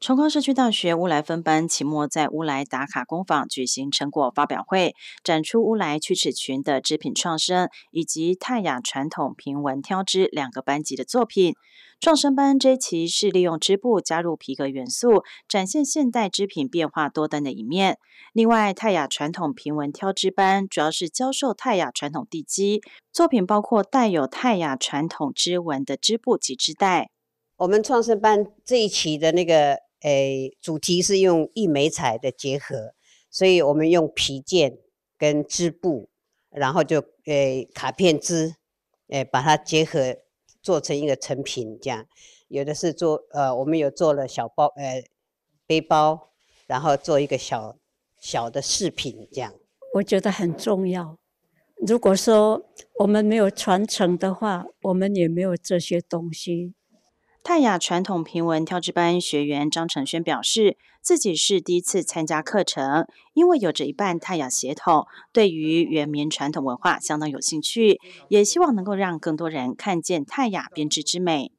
重光社区大学乌来分班期末在乌来打卡工坊举行成果发表会，展出乌来曲尺群的织品创生以及泰雅传统平纹挑织两个班级的作品。创生班这一期是利用织布加入皮革元素，展现现代织品变化多端的一面。另外，泰雅传统平纹挑织班主要是教授泰雅传统地基作品，包括带有泰雅传统织纹的织布及织带。我们创生班这一期的那个。诶，主题是用溢美彩的结合，所以我们用皮件跟织布，然后就诶卡片织，诶把它结合做成一个成品这样。有的是做呃，我们有做了小包诶背包，然后做一个小小的饰品这样。我觉得很重要。如果说我们没有传承的话，我们也没有这些东西。泰雅传统平文跳织班学员张承轩表示，自己是第一次参加课程，因为有着一半泰雅血统，对于原民传统文化相当有兴趣，也希望能够让更多人看见泰雅编织之美。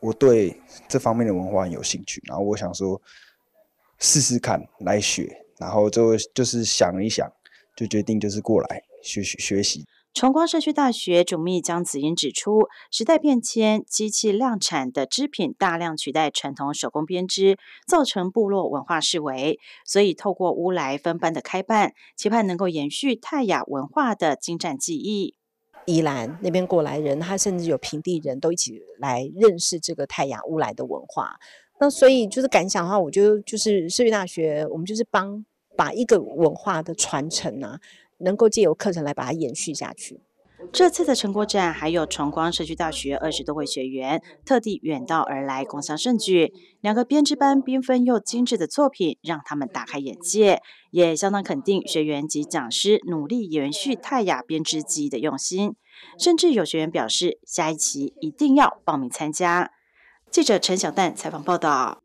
我对这方面的文化有兴趣，然后我想说试试看来学，然后就就是想一想，就决定就是过来学学学习。崇光社区大学主秘江子英指出，时代变迁，机器量产的织品大量取代传统手工编织，造成部落文化失位。所以，透过乌来分班的开办，期盼能够延续泰雅文化的精湛技艺。宜兰那边过来人，他甚至有平地人都一起来认识这个泰雅乌来的文化。那所以就是感想的话，我就就是社区大学，我们就是帮把一个文化的传承啊。能够借由课程来把它延续下去。这次的成果展还有崇光社区大学二十多位学员特地远道而来共享盛举，两个编织班缤纷又精致的作品让他们大开眼界，也相当肯定学员及讲师努力延续泰雅编织技艺的用心。甚至有学员表示，下一期一定要报名参加。记者陈小旦采访报道。